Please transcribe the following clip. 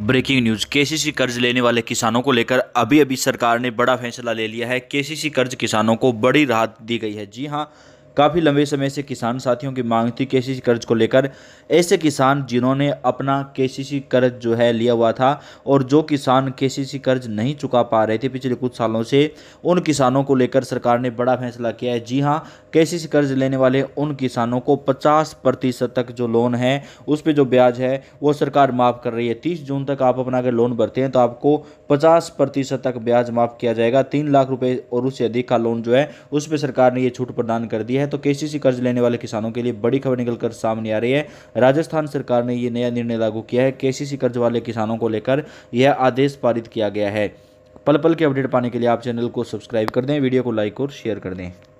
breaking news KCC कर्ज लेने वाले किसानों को लेकर अभी अभी सरकार ने बड़ा फैसला ले लिया है केसीसी कर्ज किसानों को बड़ी राहत दी गई है जी हाँ काफ़ी लंबे समय से किसान साथियों की मांग थी केसीसी कर्ज को लेकर ऐसे किसान जिन्होंने अपना केसीसी कर्ज जो है लिया हुआ था और जो किसान केसीसी कर्ज नहीं चुका पा रहे थे पिछले कुछ सालों से उन किसानों को लेकर सरकार ने बड़ा फैसला किया है जी हाँ केसीसी कर्ज लेने वाले उन किसानों को पचास प्रतिशत तक जो लोन है उस पर जो ब्याज है वो सरकार माफ़ कर रही है तीस जून तक आप अपना अगर लोन भरते हैं तो आपको पचास प्रतिशत तक ब्याज माफ़ किया जाएगा तीन लाख रुपये और उससे अधिक का लोन जो है उस पर सरकार ने ये छूट प्रदान कर दी है तो केसीसी कर्ज लेने वाले किसानों के लिए बड़ी खबर निकलकर सामने आ रही है राजस्थान सरकार ने यह नया निर्णय लागू किया है केसीसी कर्ज वाले किसानों को लेकर यह आदेश पारित किया गया है पल पल के अपडेट पाने के लिए आप चैनल को सब्सक्राइब कर दें वीडियो को लाइक और शेयर कर दें